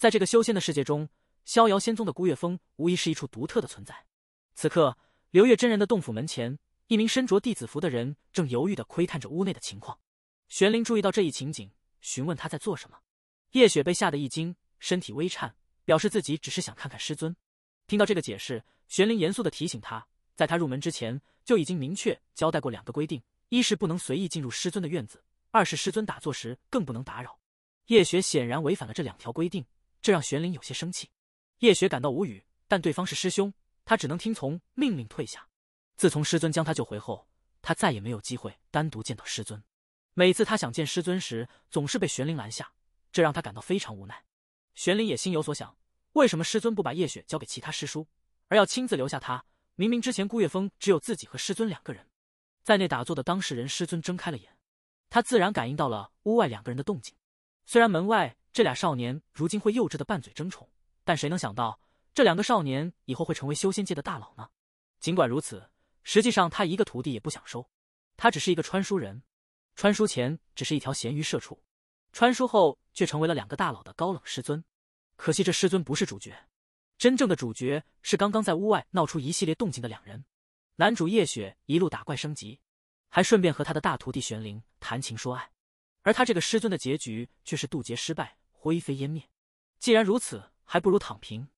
在这个修仙的世界中，逍遥仙宗的孤月峰无疑是一处独特的存在。此刻，流月真人的洞府门前，一名身着弟子服的人正犹豫的窥探着屋内的情况。玄灵注意到这一情景，询问他在做什么。叶雪被吓得一惊，身体微颤，表示自己只是想看看师尊。听到这个解释，玄灵严肃的提醒他，在他入门之前就已经明确交代过两个规定：一是不能随意进入师尊的院子，二是师尊打坐时更不能打扰。叶雪显然违反了这两条规定。这让玄灵有些生气，叶雪感到无语，但对方是师兄，他只能听从命令退下。自从师尊将他救回后，他再也没有机会单独见到师尊。每次他想见师尊时，总是被玄灵拦下，这让他感到非常无奈。玄灵也心有所想：为什么师尊不把叶雪交给其他师叔，而要亲自留下他？明明之前顾月峰只有自己和师尊两个人，在内打坐的当事人师尊睁开了眼，他自然感应到了屋外两个人的动静，虽然门外。这俩少年如今会幼稚的拌嘴争宠，但谁能想到这两个少年以后会成为修仙界的大佬呢？尽管如此，实际上他一个徒弟也不想收，他只是一个穿书人，穿书前只是一条咸鱼社畜，穿书后却成为了两个大佬的高冷师尊。可惜这师尊不是主角，真正的主角是刚刚在屋外闹出一系列动静的两人。男主叶雪一路打怪升级，还顺便和他的大徒弟玄灵谈情说爱，而他这个师尊的结局却是渡劫失败。灰飞烟灭，既然如此，还不如躺平。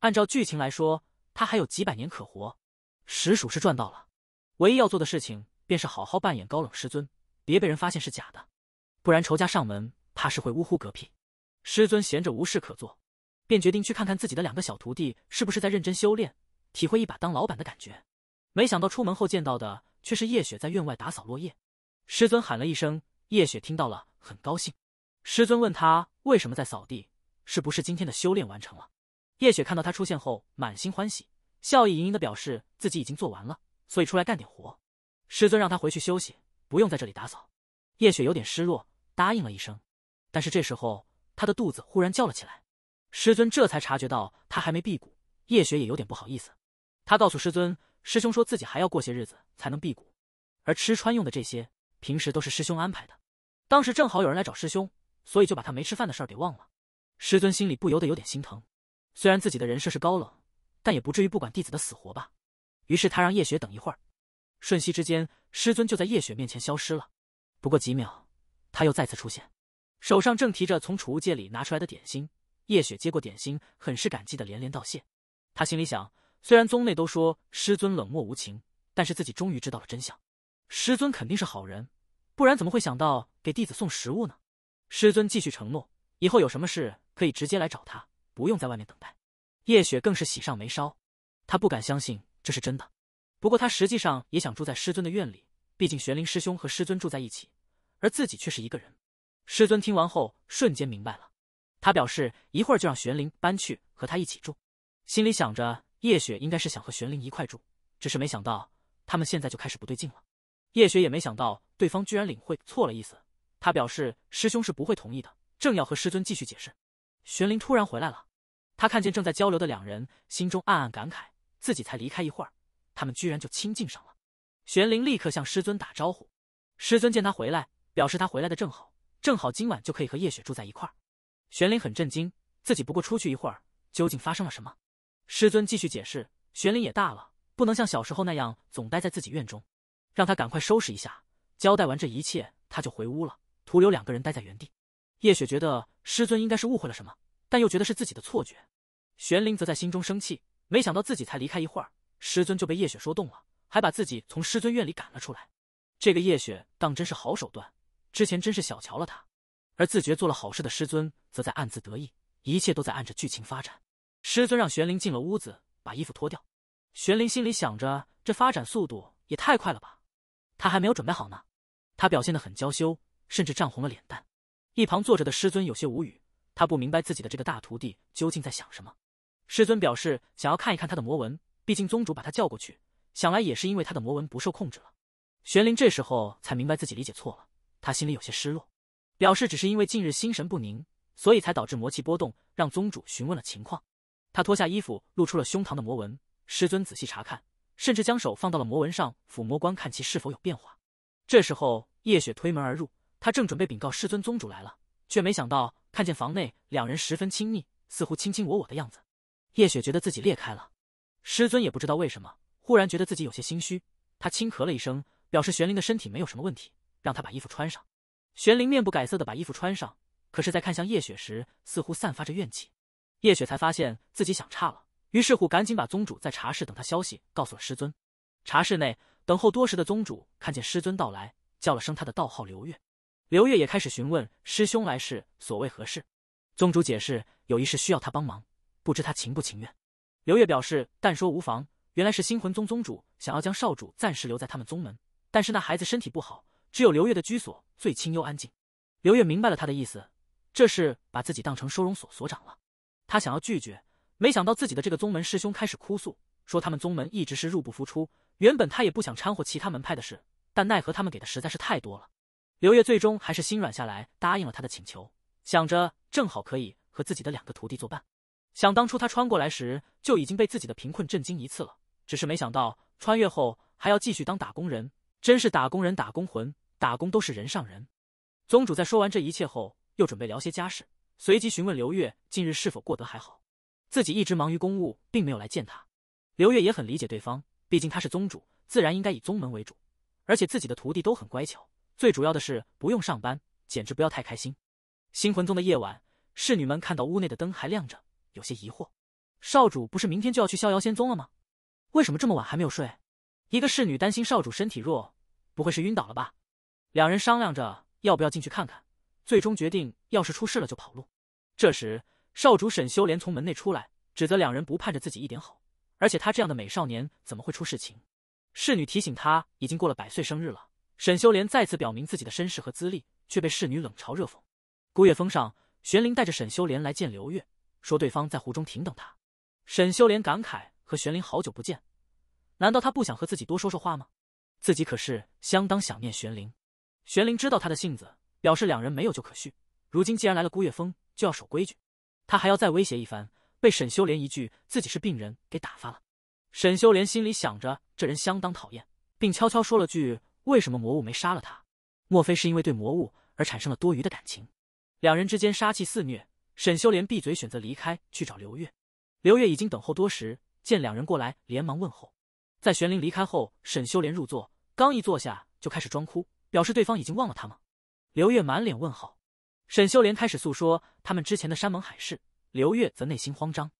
按照剧情来说，他还有几百年可活，实属是赚到了。唯一要做的事情，便是好好扮演高冷师尊，别被人发现是假的，不然仇家上门，怕是会呜呼嗝屁。师尊闲着无事可做，便决定去看看自己的两个小徒弟是不是在认真修炼，体会一把当老板的感觉。没想到出门后见到的却是叶雪在院外打扫落叶。师尊喊了一声，叶雪听到了，很高兴。师尊问他。为什么在扫地？是不是今天的修炼完成了？叶雪看到他出现后，满心欢喜，笑意盈盈的表示自己已经做完了，所以出来干点活。师尊让他回去休息，不用在这里打扫。叶雪有点失落，答应了一声。但是这时候，他的肚子忽然叫了起来。师尊这才察觉到他还没辟谷。叶雪也有点不好意思，他告诉师尊，师兄说自己还要过些日子才能辟谷，而吃穿用的这些，平时都是师兄安排的。当时正好有人来找师兄。所以就把他没吃饭的事儿给忘了，师尊心里不由得有点心疼。虽然自己的人设是高冷，但也不至于不管弟子的死活吧。于是他让叶雪等一会儿。瞬息之间，师尊就在叶雪面前消失了。不过几秒，他又再次出现，手上正提着从储物戒里拿出来的点心。叶雪接过点心，很是感激的连连道谢。他心里想：虽然宗内都说师尊冷漠无情，但是自己终于知道了真相。师尊肯定是好人，不然怎么会想到给弟子送食物呢？师尊继续承诺，以后有什么事可以直接来找他，不用在外面等待。叶雪更是喜上眉梢，他不敢相信这是真的。不过他实际上也想住在师尊的院里，毕竟玄灵师兄和师尊住在一起，而自己却是一个人。师尊听完后瞬间明白了，他表示一会儿就让玄灵搬去和他一起住。心里想着叶雪应该是想和玄灵一块住，只是没想到他们现在就开始不对劲了。叶雪也没想到对方居然领会错了意思。他表示：“师兄是不会同意的。”正要和师尊继续解释，玄灵突然回来了。他看见正在交流的两人，心中暗暗感慨：自己才离开一会儿，他们居然就亲近上了。玄灵立刻向师尊打招呼。师尊见他回来，表示他回来的正好，正好今晚就可以和叶雪住在一块儿。玄灵很震惊，自己不过出去一会儿，究竟发生了什么？师尊继续解释：玄灵也大了，不能像小时候那样总待在自己院中，让他赶快收拾一下。交代完这一切，他就回屋了。徒留两个人待在原地，叶雪觉得师尊应该是误会了什么，但又觉得是自己的错觉。玄灵则在心中生气，没想到自己才离开一会儿，师尊就被叶雪说动了，还把自己从师尊院里赶了出来。这个叶雪当真是好手段，之前真是小瞧了他。而自觉做了好事的师尊则在暗自得意，一切都在按着剧情发展。师尊让玄灵进了屋子，把衣服脱掉。玄灵心里想着，这发展速度也太快了吧，他还没有准备好呢。他表现得很娇羞。甚至涨红了脸蛋，一旁坐着的师尊有些无语，他不明白自己的这个大徒弟究竟在想什么。师尊表示想要看一看他的魔纹，毕竟宗主把他叫过去，想来也是因为他的魔纹不受控制了。玄灵这时候才明白自己理解错了，他心里有些失落，表示只是因为近日心神不宁，所以才导致魔气波动，让宗主询问了情况。他脱下衣服，露出了胸膛的魔纹，师尊仔细查看，甚至将手放到了魔纹上抚摸观看其是否有变化。这时候，夜雪推门而入。他正准备禀告师尊，宗主来了，却没想到看见房内两人十分亲密，似乎卿卿我我的样子。叶雪觉得自己裂开了。师尊也不知道为什么，忽然觉得自己有些心虚。他轻咳了一声，表示玄灵的身体没有什么问题，让他把衣服穿上。玄灵面不改色的把衣服穿上，可是，在看向叶雪时，似乎散发着怨气。叶雪才发现自己想差了，于是乎赶紧把宗主在茶室等他消息告诉了师尊。茶室内等候多时的宗主看见师尊到来，叫了声他的道号刘月。刘月也开始询问师兄来世所谓何事，宗主解释有一事需要他帮忙，不知他情不情愿。刘月表示但说无妨。原来是星魂宗宗主想要将少主暂时留在他们宗门，但是那孩子身体不好，只有刘月的居所最清幽安静。刘月明白了他的意思，这是把自己当成收容所所长了。他想要拒绝，没想到自己的这个宗门师兄开始哭诉，说他们宗门一直是入不敷出。原本他也不想掺和其他门派的事，但奈何他们给的实在是太多了。刘月最终还是心软下来，答应了他的请求，想着正好可以和自己的两个徒弟作伴。想当初他穿过来时就已经被自己的贫困震惊一次了，只是没想到穿越后还要继续当打工人，真是打工人打工魂，打工都是人上人。宗主在说完这一切后，又准备聊些家事，随即询问刘月近日是否过得还好，自己一直忙于公务，并没有来见他。刘月也很理解对方，毕竟他是宗主，自然应该以宗门为主，而且自己的徒弟都很乖巧。最主要的是不用上班，简直不要太开心。星魂宗的夜晚，侍女们看到屋内的灯还亮着，有些疑惑：少主不是明天就要去逍遥仙宗了吗？为什么这么晚还没有睡？一个侍女担心少主身体弱，不会是晕倒了吧？两人商量着要不要进去看看，最终决定，要是出事了就跑路。这时，少主沈修莲从门内出来，指责两人不盼着自己一点好，而且他这样的美少年怎么会出事情？侍女提醒他，已经过了百岁生日了。沈修莲再次表明自己的身世和资历，却被侍女冷嘲热讽。孤月峰上，玄灵带着沈修莲来见刘月，说对方在湖中停等他。沈修莲感慨和玄灵好久不见，难道他不想和自己多说说话吗？自己可是相当想念玄灵。玄灵知道他的性子，表示两人没有就可续。如今既然来了孤月峰，就要守规矩。他还要再威胁一番，被沈修莲一句自己是病人给打发了。沈修莲心里想着这人相当讨厌，并悄悄说了句。为什么魔物没杀了他？莫非是因为对魔物而产生了多余的感情？两人之间杀气肆虐，沈修连闭嘴，选择离开去找刘月。刘月已经等候多时，见两人过来，连忙问候。在玄灵离开后，沈修连入座，刚一坐下就开始装哭，表示对方已经忘了他吗？刘月满脸问号。沈修连开始诉说他们之前的山盟海誓，刘月则内心慌张。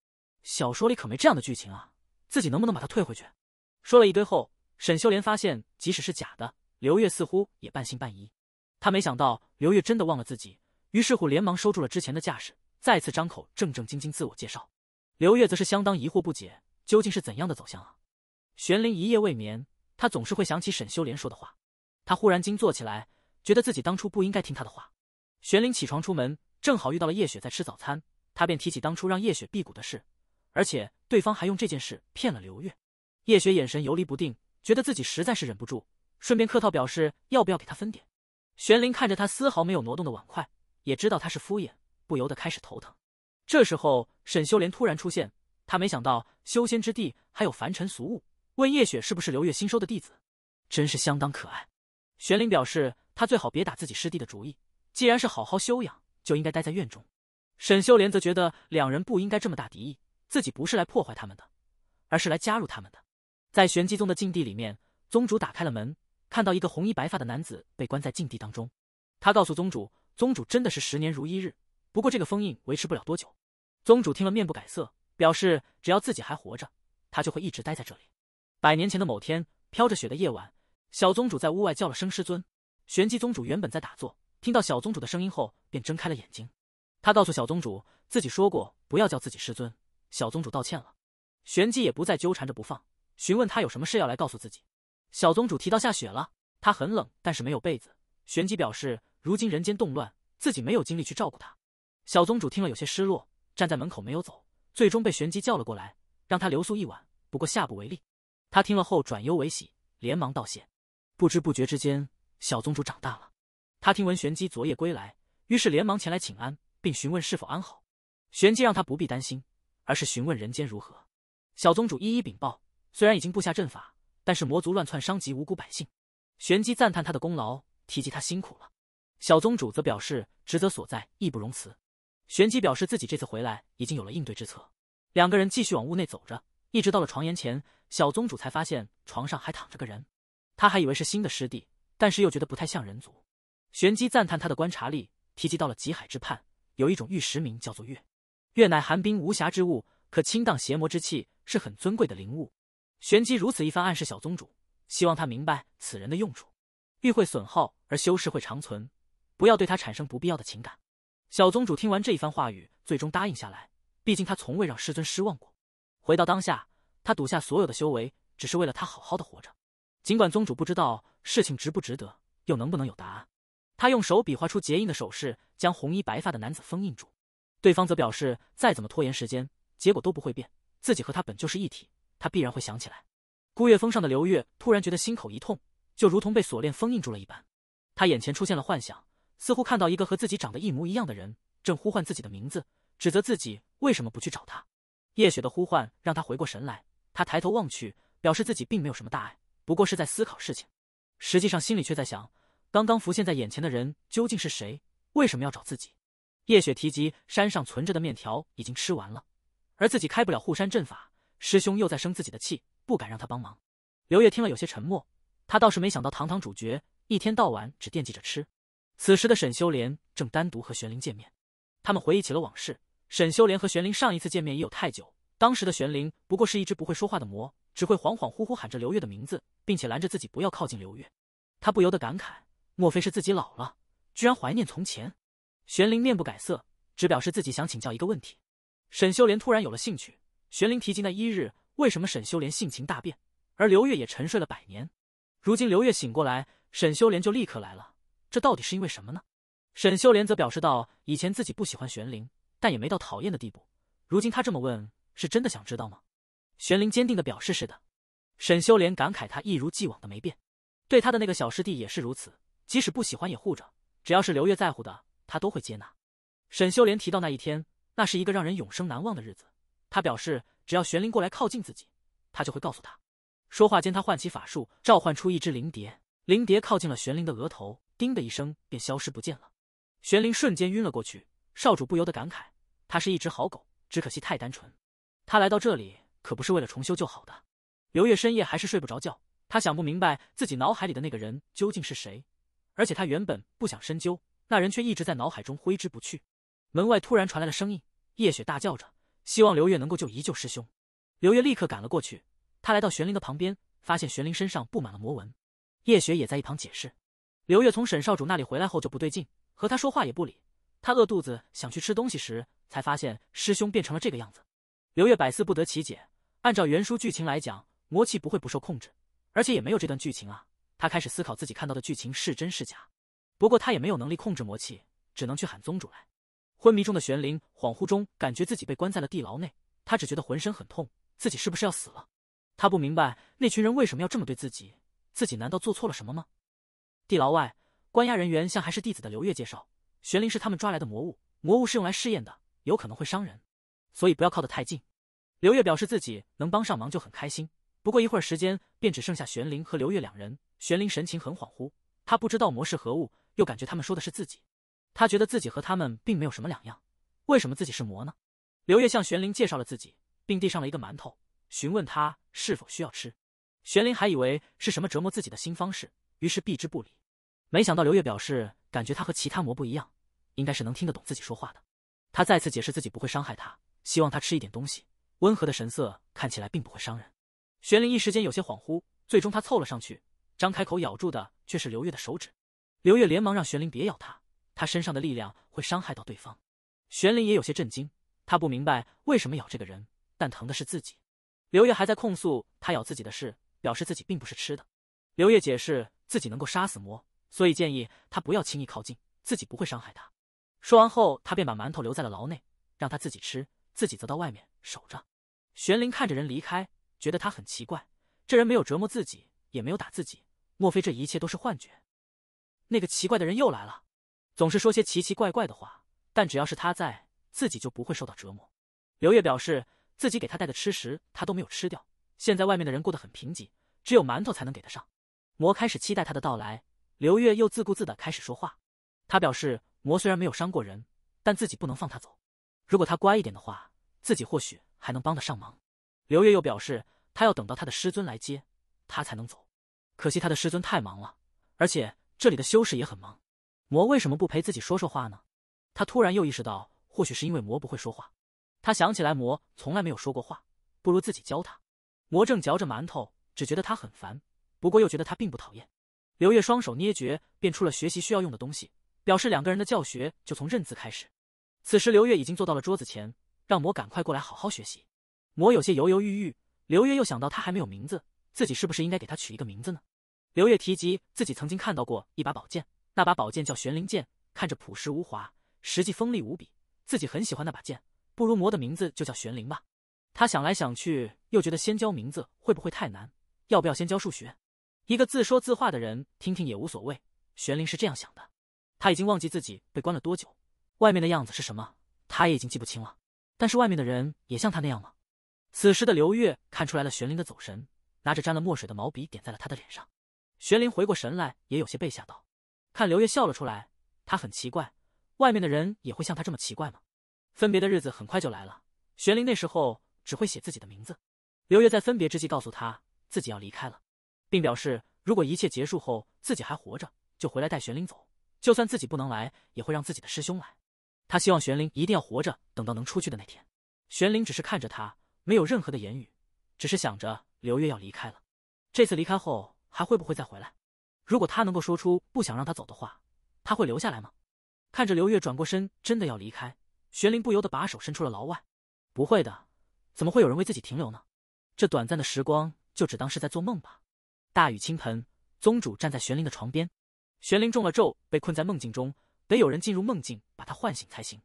小说里可没这样的剧情啊，自己能不能把他退回去？说了一堆后，沈修连发现，即使是假的。刘月似乎也半信半疑，他没想到刘月真的忘了自己，于是乎连忙收住了之前的架势，再次张口正正经经自我介绍。刘月则是相当疑惑不解，究竟是怎样的走向啊？玄灵一夜未眠，他总是会想起沈修莲说的话，他忽然惊坐起来，觉得自己当初不应该听他的话。玄灵起床出门，正好遇到了叶雪在吃早餐，他便提起当初让叶雪辟谷的事，而且对方还用这件事骗了刘月。叶雪眼神游离不定，觉得自己实在是忍不住。顺便客套表示要不要给他分点。玄灵看着他丝毫没有挪动的碗筷，也知道他是敷衍，不由得开始头疼。这时候，沈修莲突然出现，他没想到修仙之地还有凡尘俗物，问叶雪是不是刘月新收的弟子，真是相当可爱。玄灵表示他最好别打自己师弟的主意，既然是好好修养，就应该待在院中。沈修莲则觉得两人不应该这么大敌意，自己不是来破坏他们的，而是来加入他们的。在玄机宗的禁地里面，宗主打开了门。看到一个红衣白发的男子被关在禁地当中，他告诉宗主：“宗主真的是十年如一日。”不过这个封印维持不了多久。宗主听了面不改色，表示只要自己还活着，他就会一直待在这里。百年前的某天，飘着雪的夜晚，小宗主在屋外叫了声师尊。玄机宗主原本在打坐，听到小宗主的声音后便睁开了眼睛。他告诉小宗主，自己说过不要叫自己师尊。小宗主道歉了，玄机也不再纠缠着不放，询问他有什么事要来告诉自己。小宗主提到下雪了，他很冷，但是没有被子。玄机表示，如今人间动乱，自己没有精力去照顾他。小宗主听了有些失落，站在门口没有走，最终被玄机叫了过来，让他留宿一晚，不过下不为例。他听了后转忧为喜，连忙道谢。不知不觉之间，小宗主长大了。他听闻玄机昨夜归来，于是连忙前来请安，并询问是否安好。玄机让他不必担心，而是询问人间如何。小宗主一一禀报，虽然已经布下阵法。但是魔族乱窜，伤及无辜百姓。玄机赞叹他的功劳，提及他辛苦了。小宗主则表示职责所在，义不容辞。玄机表示自己这次回来已经有了应对之策。两个人继续往屋内走着，一直到了床沿前，小宗主才发现床上还躺着个人。他还以为是新的师弟，但是又觉得不太像人族。玄机赞叹他的观察力，提及到了极海之畔有一种玉石，名叫做月。月乃寒冰无瑕之物，可清荡邪魔之气，是很尊贵的灵物。玄机如此一番暗示，小宗主希望他明白此人的用处，欲会损耗而修士会长存，不要对他产生不必要的情感。小宗主听完这一番话语，最终答应下来。毕竟他从未让师尊失望过。回到当下，他赌下所有的修为，只是为了他好好的活着。尽管宗主不知道事情值不值得，又能不能有答案，他用手比划出结印的手势，将红衣白发的男子封印住。对方则表示，再怎么拖延时间，结果都不会变，自己和他本就是一体。他必然会想起来。孤月峰上的刘月突然觉得心口一痛，就如同被锁链封印住了一般。他眼前出现了幻想，似乎看到一个和自己长得一模一样的人，正呼唤自己的名字，指责自己为什么不去找他。叶雪的呼唤让他回过神来，他抬头望去，表示自己并没有什么大碍，不过是在思考事情。实际上心里却在想，刚刚浮现在眼前的人究竟是谁？为什么要找自己？叶雪提及山上存着的面条已经吃完了，而自己开不了护山阵法。师兄又在生自己的气，不敢让他帮忙。刘月听了有些沉默，他倒是没想到堂堂主角一天到晚只惦记着吃。此时的沈修莲正单独和玄灵见面，他们回忆起了往事。沈修莲和玄灵上一次见面已有太久，当时的玄灵不过是一只不会说话的魔，只会恍恍惚惚喊着刘月的名字，并且拦着自己不要靠近刘月。他不由得感慨，莫非是自己老了，居然怀念从前？玄灵面不改色，只表示自己想请教一个问题。沈修莲突然有了兴趣。玄灵提及那一日，为什么沈修莲性情大变，而刘月也沉睡了百年？如今刘月醒过来，沈修莲就立刻来了，这到底是因为什么呢？沈修莲则表示到，以前自己不喜欢玄灵，但也没到讨厌的地步。如今他这么问，是真的想知道吗？玄灵坚定的表示是的。沈修莲感慨，他一如既往的没变，对他的那个小师弟也是如此，即使不喜欢也护着，只要是刘月在乎的，他都会接纳。沈修莲提到那一天，那是一个让人永生难忘的日子。他表示，只要玄灵过来靠近自己，他就会告诉他。说话间，他唤起法术，召唤出一只灵蝶。灵蝶靠近了玄灵的额头，叮的一声便消失不见了。玄灵瞬间晕了过去。少主不由得感慨：他是一只好狗，只可惜太单纯。他来到这里可不是为了重修旧好的。刘月深夜还是睡不着觉，他想不明白自己脑海里的那个人究竟是谁，而且他原本不想深究，那人却一直在脑海中挥之不去。门外突然传来了声音，叶雪大叫着。希望刘月能够救一救师兄。刘月立刻赶了过去，他来到玄灵的旁边，发现玄灵身上布满了魔纹。叶雪也在一旁解释，刘月从沈少主那里回来后就不对劲，和他说话也不理。他饿肚子想去吃东西时，才发现师兄变成了这个样子。刘月百思不得其解，按照原书剧情来讲，魔气不会不受控制，而且也没有这段剧情啊。他开始思考自己看到的剧情是真是假，不过他也没有能力控制魔气，只能去喊宗主来。昏迷中的玄灵恍惚中感觉自己被关在了地牢内，他只觉得浑身很痛，自己是不是要死了？他不明白那群人为什么要这么对自己，自己难道做错了什么吗？地牢外，关押人员向还是弟子的刘月介绍，玄灵是他们抓来的魔物，魔物是用来试验的，有可能会伤人，所以不要靠得太近。刘月表示自己能帮上忙就很开心。不过一会儿时间，便只剩下玄灵和刘月两人。玄灵神情很恍惚，他不知道魔是何物，又感觉他们说的是自己。他觉得自己和他们并没有什么两样，为什么自己是魔呢？刘月向玄灵介绍了自己，并递上了一个馒头，询问他是否需要吃。玄灵还以为是什么折磨自己的新方式，于是避之不理。没想到刘月表示，感觉他和其他魔不一样，应该是能听得懂自己说话的。他再次解释自己不会伤害他，希望他吃一点东西。温和的神色看起来并不会伤人。玄灵一时间有些恍惚，最终他凑了上去，张开口咬住的却是刘月的手指。刘月连忙让玄灵别咬他。他身上的力量会伤害到对方，玄灵也有些震惊，他不明白为什么咬这个人，但疼的是自己。刘月还在控诉他咬自己的事，表示自己并不是吃的。刘月解释自己能够杀死魔，所以建议他不要轻易靠近，自己不会伤害他。说完后，他便把馒头留在了牢内，让他自己吃，自己则到外面守着。玄灵看着人离开，觉得他很奇怪，这人没有折磨自己，也没有打自己，莫非这一切都是幻觉？那个奇怪的人又来了。总是说些奇奇怪怪的话，但只要是他在，自己就不会受到折磨。刘月表示，自己给他带的吃食他都没有吃掉。现在外面的人过得很贫瘠，只有馒头才能给得上。魔开始期待他的到来。刘月又自顾自的开始说话，他表示，魔虽然没有伤过人，但自己不能放他走。如果他乖一点的话，自己或许还能帮得上忙。刘月又表示，他要等到他的师尊来接他才能走，可惜他的师尊太忙了，而且这里的修士也很忙。魔为什么不陪自己说说话呢？他突然又意识到，或许是因为魔不会说话。他想起来，魔从来没有说过话，不如自己教他。魔正嚼着馒头，只觉得他很烦，不过又觉得他并不讨厌。刘月双手捏诀，变出了学习需要用的东西，表示两个人的教学就从认字开始。此时，刘月已经坐到了桌子前，让魔赶快过来好好学习。魔有些犹犹豫豫。刘月又想到他还没有名字，自己是不是应该给他取一个名字呢？刘月提及自己曾经看到过一把宝剑。那把宝剑叫玄灵剑，看着朴实无华，实际锋利无比。自己很喜欢那把剑，不如魔的名字就叫玄灵吧。他想来想去，又觉得先教名字会不会太难？要不要先教数学？一个自说自话的人，听听也无所谓。玄灵是这样想的。他已经忘记自己被关了多久，外面的样子是什么，他也已经记不清了。但是外面的人也像他那样吗？此时的刘月看出来了玄灵的走神，拿着沾了墨水的毛笔点在了他的脸上。玄灵回过神来，也有些被吓到。看刘月笑了出来，他很奇怪，外面的人也会像他这么奇怪吗？分别的日子很快就来了，玄灵那时候只会写自己的名字。刘月在分别之际告诉他，自己要离开了，并表示如果一切结束后自己还活着，就回来带玄灵走，就算自己不能来，也会让自己的师兄来。他希望玄灵一定要活着，等到能出去的那天。玄灵只是看着他，没有任何的言语，只是想着刘月要离开了，这次离开后还会不会再回来？如果他能够说出不想让他走的话，他会留下来吗？看着刘月转过身，真的要离开，玄灵不由得把手伸出了牢外。不会的，怎么会有人为自己停留呢？这短暂的时光，就只当是在做梦吧。大雨倾盆，宗主站在玄灵的床边。玄灵中了咒，被困在梦境中，得有人进入梦境把他唤醒才行。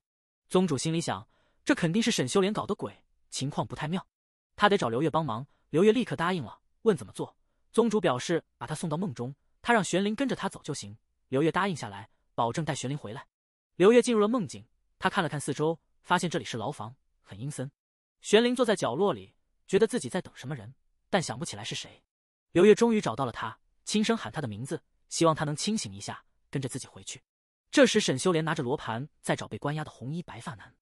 宗主心里想，这肯定是沈修莲搞的鬼，情况不太妙，他得找刘月帮忙。刘月立刻答应了，问怎么做。宗主表示把他送到梦中。他让玄灵跟着他走就行，刘月答应下来，保证带玄灵回来。刘月进入了梦境，他看了看四周，发现这里是牢房，很阴森。玄灵坐在角落里，觉得自己在等什么人，但想不起来是谁。刘月终于找到了他，轻声喊他的名字，希望他能清醒一下，跟着自己回去。这时，沈修莲拿着罗盘在找被关押的红衣白发男，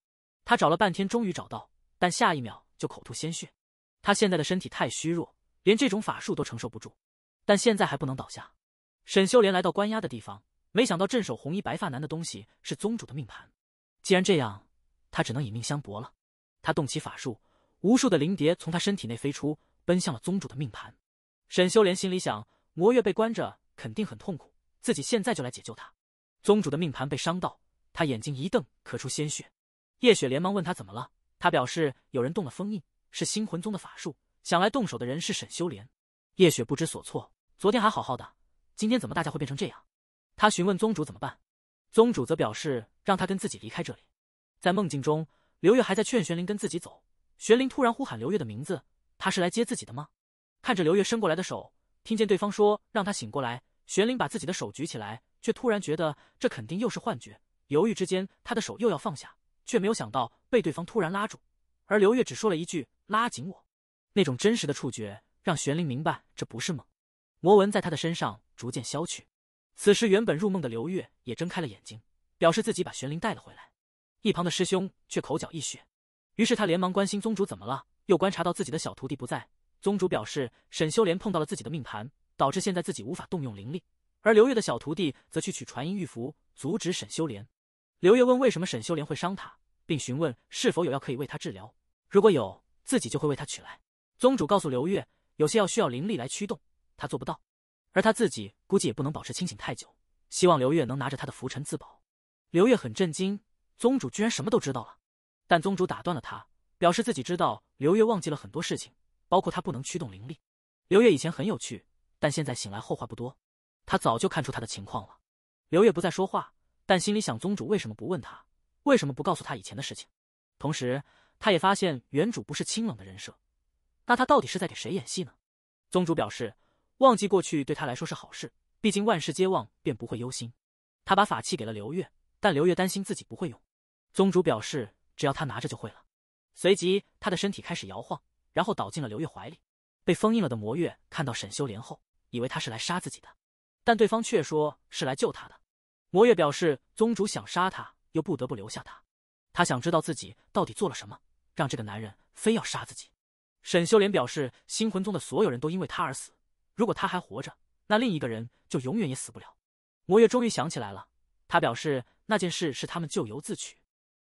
他找了半天，终于找到，但下一秒就口吐鲜血。他现在的身体太虚弱，连这种法术都承受不住，但现在还不能倒下。沈修莲来到关押的地方，没想到镇守红衣白发男的东西是宗主的命盘。既然这样，他只能以命相搏了。他动起法术，无数的灵蝶从他身体内飞出，奔向了宗主的命盘。沈修莲心里想，魔月被关着肯定很痛苦，自己现在就来解救他。宗主的命盘被伤到，他眼睛一瞪，咳出鲜血。叶雪连忙问他怎么了，他表示有人动了封印，是星魂宗的法术，想来动手的人是沈修莲。叶雪不知所措，昨天还好好的。今天怎么大家会变成这样？他询问宗主怎么办，宗主则表示让他跟自己离开这里。在梦境中，刘月还在劝玄灵跟自己走，玄灵突然呼喊刘月的名字，他是来接自己的吗？看着刘月伸过来的手，听见对方说让他醒过来，玄灵把自己的手举起来，却突然觉得这肯定又是幻觉。犹豫之间，他的手又要放下，却没有想到被对方突然拉住。而刘月只说了一句“拉紧我”，那种真实的触觉让玄灵明白这不是梦。魔纹在他的身上。逐渐消去。此时，原本入梦的刘月也睁开了眼睛，表示自己把玄灵带了回来。一旁的师兄却口角溢血，于是他连忙关心宗主怎么了，又观察到自己的小徒弟不在。宗主表示，沈修莲碰到了自己的命盘，导致现在自己无法动用灵力。而刘月的小徒弟则去取传音玉符，阻止沈修莲。刘月问为什么沈修莲会伤他，并询问是否有药可以为他治疗。如果有，自己就会为他取来。宗主告诉刘月，有些药需要灵力来驱动，他做不到。而他自己估计也不能保持清醒太久，希望刘月能拿着他的浮尘自保。刘月很震惊，宗主居然什么都知道了。但宗主打断了他，表示自己知道刘月忘记了很多事情，包括他不能驱动灵力。刘月以前很有趣，但现在醒来后话不多。他早就看出他的情况了。刘月不再说话，但心里想：宗主为什么不问他？为什么不告诉他以前的事情？同时，他也发现原主不是清冷的人设，那他到底是在给谁演戏呢？宗主表示。忘记过去对他来说是好事，毕竟万事皆忘便不会忧心。他把法器给了刘月，但刘月担心自己不会用。宗主表示，只要他拿着就会了。随即，他的身体开始摇晃，然后倒进了刘月怀里。被封印了的魔月看到沈修莲后，以为他是来杀自己的，但对方却说是来救他的。魔月表示，宗主想杀他又不得不留下他。他想知道自己到底做了什么，让这个男人非要杀自己。沈修莲表示，星魂宗的所有人都因为他而死。如果他还活着，那另一个人就永远也死不了。魔月终于想起来了，他表示那件事是他们咎由自取。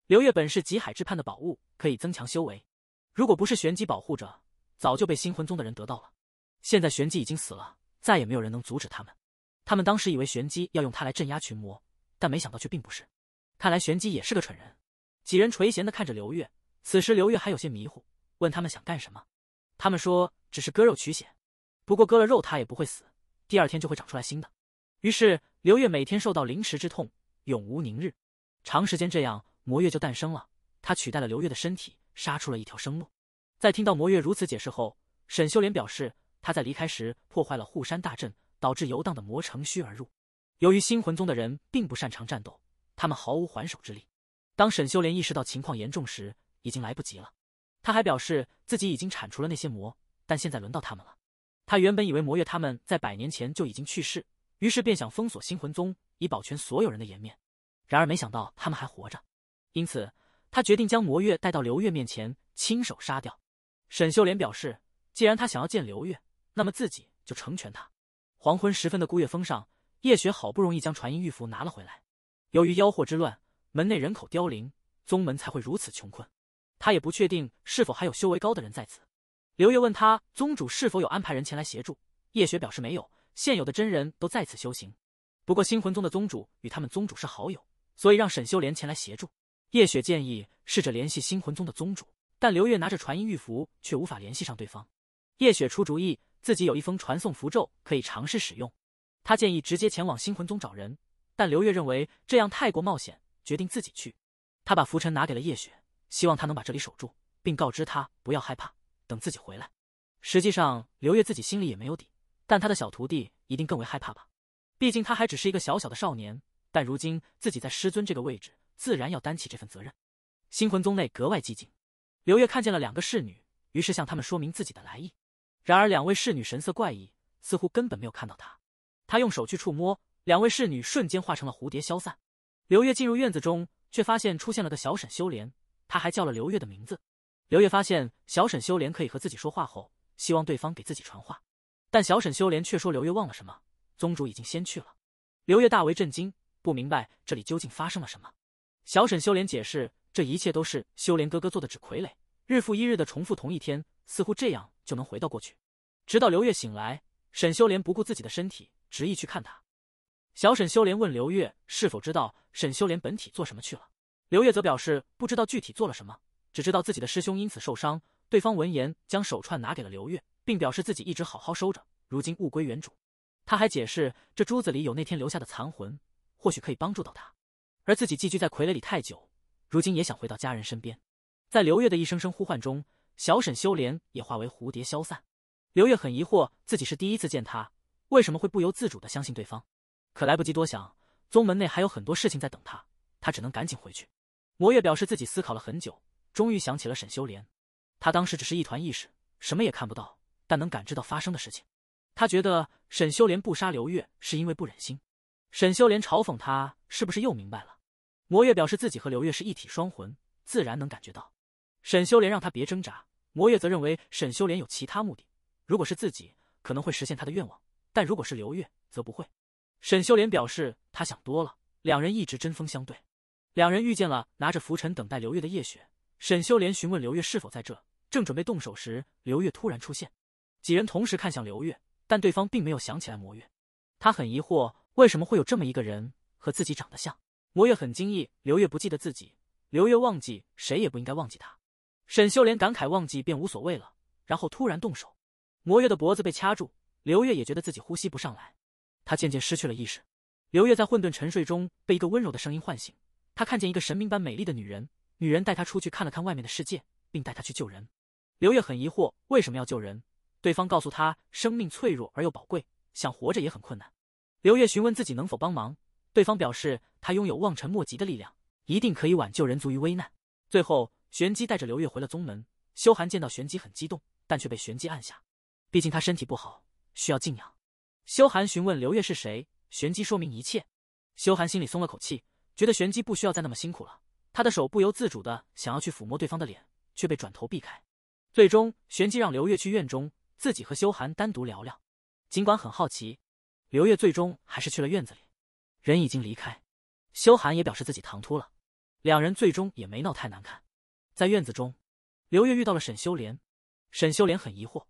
刘月本是极海之畔的宝物，可以增强修为。如果不是玄机保护着，早就被星魂宗的人得到了。现在玄机已经死了，再也没有人能阻止他们。他们当时以为玄机要用他来镇压群魔，但没想到却并不是。看来玄机也是个蠢人。几人垂涎的看着刘月，此时刘月还有些迷糊，问他们想干什么。他们说只是割肉取血。不过割了肉，他也不会死，第二天就会长出来新的。于是刘月每天受到凌迟之痛，永无宁日。长时间这样，魔月就诞生了。他取代了刘月的身体，杀出了一条生路。在听到魔月如此解释后，沈秀莲表示，他在离开时破坏了护山大阵，导致游荡的魔乘虚而入。由于星魂宗的人并不擅长战斗，他们毫无还手之力。当沈秀莲意识到情况严重时，已经来不及了。他还表示自己已经铲除了那些魔，但现在轮到他们了。他原本以为魔月他们在百年前就已经去世，于是便想封锁星魂宗，以保全所有人的颜面。然而没想到他们还活着，因此他决定将魔月带到刘月面前，亲手杀掉。沈秀莲表示，既然他想要见刘月，那么自己就成全他。黄昏时分的孤月峰上，叶雪好不容易将传音玉符拿了回来。由于妖祸之乱，门内人口凋零，宗门才会如此穷困。他也不确定是否还有修为高的人在此。刘月问他宗主是否有安排人前来协助，叶雪表示没有，现有的真人都在此修行。不过星魂宗的宗主与他们宗主是好友，所以让沈修莲前来协助。叶雪建议试着联系星魂宗的宗主，但刘月拿着传音玉符却无法联系上对方。叶雪出主意，自己有一封传送符咒可以尝试使用。他建议直接前往星魂宗找人，但刘月认为这样太过冒险，决定自己去。他把拂尘拿给了叶雪，希望他能把这里守住，并告知他不要害怕。等自己回来，实际上刘月自己心里也没有底，但他的小徒弟一定更为害怕吧？毕竟他还只是一个小小的少年，但如今自己在师尊这个位置，自然要担起这份责任。星魂宗内格外寂静，刘月看见了两个侍女，于是向他们说明自己的来意。然而两位侍女神色怪异，似乎根本没有看到他。他用手去触摸两位侍女，瞬间化成了蝴蝶消散。刘月进入院子中，却发现出现了个小沈修莲，他还叫了刘月的名字。刘月发现小沈修莲可以和自己说话后，希望对方给自己传话，但小沈修莲却说刘月忘了什么，宗主已经先去了。刘月大为震惊，不明白这里究竟发生了什么。小沈修莲解释，这一切都是修莲哥哥做的纸傀儡，日复一日的重复同一天，似乎这样就能回到过去。直到刘月醒来，沈修莲不顾自己的身体，执意去看他。小沈修莲问刘月是否知道沈修莲本体做什么去了，刘月则表示不知道具体做了什么。只知道自己的师兄因此受伤，对方闻言将手串拿给了刘月，并表示自己一直好好收着，如今物归原主。他还解释，这珠子里有那天留下的残魂，或许可以帮助到他。而自己寄居在傀儡里太久，如今也想回到家人身边。在刘月的一声声呼唤中，小沈修莲也化为蝴蝶消散。刘月很疑惑，自己是第一次见他，为什么会不由自主的相信对方？可来不及多想，宗门内还有很多事情在等他，他只能赶紧回去。魔月表示自己思考了很久。终于想起了沈修莲，他当时只是一团意识，什么也看不到，但能感知到发生的事情。他觉得沈修莲不杀刘月是因为不忍心。沈修莲嘲讽他是不是又明白了？魔月表示自己和刘月是一体双魂，自然能感觉到。沈修莲让他别挣扎，魔月则认为沈修莲有其他目的。如果是自己，可能会实现他的愿望，但如果是刘月，则不会。沈修莲表示他想多了，两人一直针锋相对。两人遇见了拿着拂尘等待刘月的叶雪。沈秀莲询问刘月是否在这，正准备动手时，刘月突然出现，几人同时看向刘月，但对方并没有想起来魔月，他很疑惑为什么会有这么一个人和自己长得像。魔月很惊异，刘月不记得自己，刘月忘记谁也不应该忘记他。沈秀莲感慨忘记便无所谓了，然后突然动手，魔月的脖子被掐住，刘月也觉得自己呼吸不上来，他渐渐失去了意识。刘月在混沌沉睡中被一个温柔的声音唤醒，他看见一个神明般美丽的女人。女人带他出去看了看外面的世界，并带他去救人。刘月很疑惑为什么要救人，对方告诉他生命脆弱而又宝贵，想活着也很困难。刘月询问自己能否帮忙，对方表示他拥有望尘莫及的力量，一定可以挽救人族于危难。最后，玄机带着刘月回了宗门。修寒见到玄机很激动，但却被玄机按下，毕竟他身体不好，需要静养。修寒询问刘月是谁，玄机说明一切。修寒心里松了口气，觉得玄机不需要再那么辛苦了。他的手不由自主的想要去抚摸对方的脸，却被转头避开。最终，玄机让刘月去院中，自己和修寒单独聊聊。尽管很好奇，刘月最终还是去了院子里。人已经离开，修寒也表示自己唐突了，两人最终也没闹太难看。在院子中，刘月遇到了沈修莲。沈修莲很疑惑，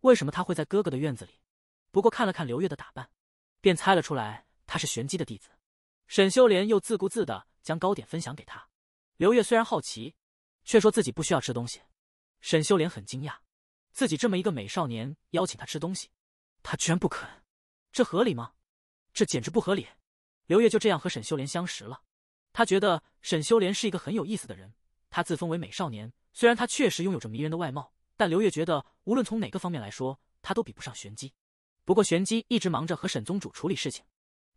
为什么他会在哥哥的院子里？不过看了看刘月的打扮，便猜了出来，他是玄机的弟子。沈修莲又自顾自的将糕点分享给他。刘月虽然好奇，却说自己不需要吃东西。沈秀莲很惊讶，自己这么一个美少年邀请他吃东西，他居然不肯，这合理吗？这简直不合理。刘月就这样和沈秀莲相识了。他觉得沈秀莲是一个很有意思的人。他自封为美少年，虽然他确实拥有着迷人的外貌，但刘月觉得无论从哪个方面来说，他都比不上玄机。不过玄机一直忙着和沈宗主处理事情，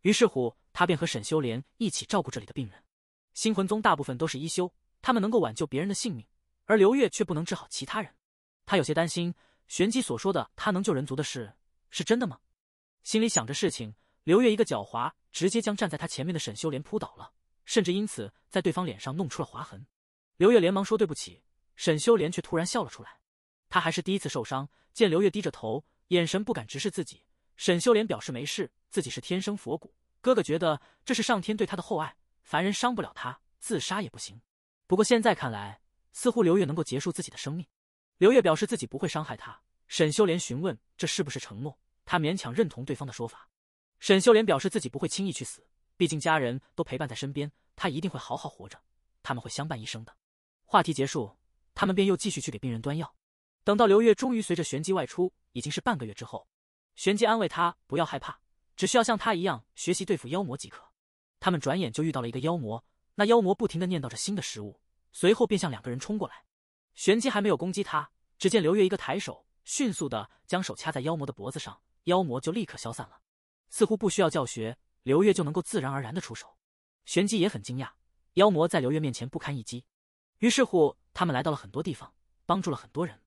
于是乎他便和沈修莲一起照顾这里的病人。星魂宗大部分都是一修，他们能够挽救别人的性命，而刘月却不能治好其他人。他有些担心玄机所说的他能救人族的事是真的吗？心里想着事情，刘月一个狡猾，直接将站在他前面的沈修莲扑倒了，甚至因此在对方脸上弄出了划痕。刘月连忙说对不起，沈修莲却突然笑了出来。他还是第一次受伤，见刘月低着头，眼神不敢直视自己，沈修莲表示没事，自己是天生佛骨，哥哥觉得这是上天对他的厚爱。凡人伤不了他，自杀也不行。不过现在看来，似乎刘月能够结束自己的生命。刘月表示自己不会伤害他。沈秀莲询问这是不是承诺，他勉强认同对方的说法。沈秀莲表示自己不会轻易去死，毕竟家人都陪伴在身边，他一定会好好活着，他们会相伴一生的。话题结束，他们便又继续去给病人端药。等到刘月终于随着玄机外出，已经是半个月之后。玄机安慰他不要害怕，只需要像他一样学习对付妖魔即可。他们转眼就遇到了一个妖魔，那妖魔不停的念叨着新的食物，随后便向两个人冲过来。玄机还没有攻击他，只见刘月一个抬手，迅速的将手掐在妖魔的脖子上，妖魔就立刻消散了，似乎不需要教学，刘月就能够自然而然的出手。玄机也很惊讶，妖魔在刘月面前不堪一击。于是乎，他们来到了很多地方，帮助了很多人。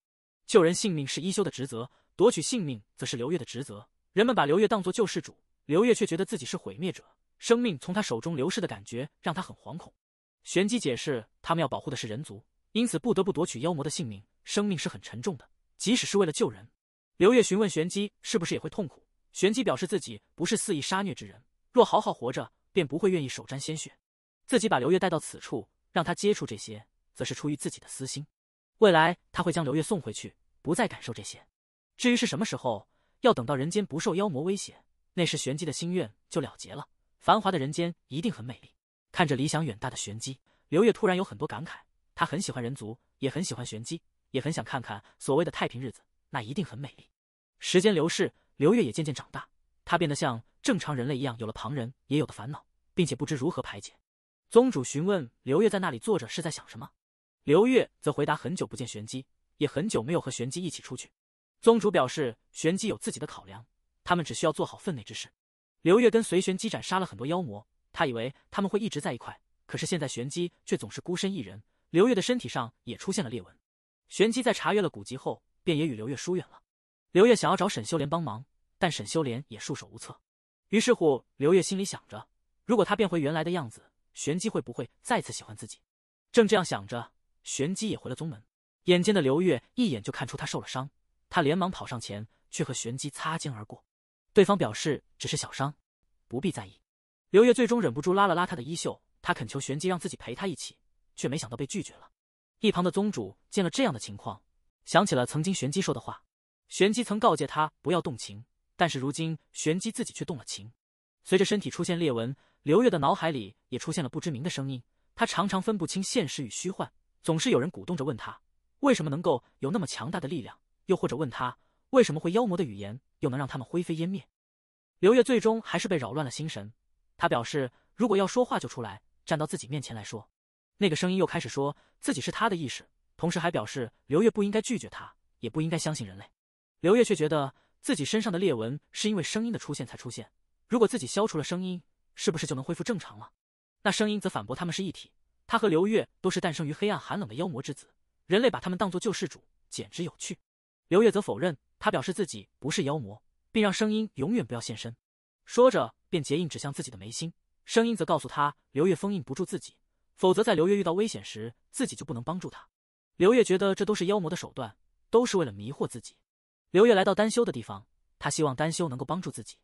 救人性命是一休的职责，夺取性命则是刘月的职责。人们把刘月当做救世主，刘月却觉得自己是毁灭者。生命从他手中流逝的感觉让他很惶恐。玄机解释，他们要保护的是人族，因此不得不夺取妖魔的性命。生命是很沉重的，即使是为了救人。刘月询问玄机是不是也会痛苦，玄机表示自己不是肆意杀虐之人，若好好活着，便不会愿意手沾鲜血。自己把刘月带到此处，让他接触这些，则是出于自己的私心。未来他会将刘月送回去，不再感受这些。至于是什么时候，要等到人间不受妖魔威胁，那时玄机的心愿就了结了。繁华的人间一定很美丽。看着理想远大的玄机，刘月突然有很多感慨。他很喜欢人族，也很喜欢玄机，也很想看看所谓的太平日子，那一定很美丽。时间流逝，刘月也渐渐长大，他变得像正常人类一样，有了旁人也有的烦恼，并且不知如何排解。宗主询问刘月在那里坐着是在想什么，刘月则回答：很久不见玄机，也很久没有和玄机一起出去。宗主表示，玄机有自己的考量，他们只需要做好分内之事。刘月跟随玄机斩杀了很多妖魔，他以为他们会一直在一块，可是现在玄机却总是孤身一人。刘月的身体上也出现了裂纹，玄机在查阅了古籍后，便也与刘月疏远了。刘月想要找沈修莲帮忙，但沈修莲也束手无策。于是乎，刘月心里想着，如果他变回原来的样子，玄机会不会再次喜欢自己？正这样想着，玄机也回了宗门，眼尖的刘月一眼就看出他受了伤，他连忙跑上前，却和玄机擦肩而过。对方表示只是小伤，不必在意。刘月最终忍不住拉了拉他的衣袖，他恳求玄机让自己陪他一起，却没想到被拒绝了。一旁的宗主见了这样的情况，想起了曾经玄机说的话：玄机曾告诫他不要动情，但是如今玄机自己却动了情。随着身体出现裂纹，刘月的脑海里也出现了不知名的声音。他常常分不清现实与虚幻，总是有人鼓动着问他为什么能够有那么强大的力量，又或者问他为什么会妖魔的语言。就能让他们灰飞烟灭。刘月最终还是被扰乱了心神。他表示，如果要说话，就出来，站到自己面前来说。那个声音又开始说自己是他的意识，同时还表示刘月不应该拒绝他，也不应该相信人类。刘月却觉得自己身上的裂纹是因为声音的出现才出现。如果自己消除了声音，是不是就能恢复正常了？那声音则反驳他们是一体，他和刘月都是诞生于黑暗寒冷的妖魔之子，人类把他们当做救世主，简直有趣。刘月则否认。他表示自己不是妖魔，并让声音永远不要现身。说着便结印指向自己的眉心，声音则告诉他刘月封印不住自己，否则在刘月遇到危险时，自己就不能帮助他。刘月觉得这都是妖魔的手段，都是为了迷惑自己。刘月来到丹修的地方，他希望丹修能够帮助自己。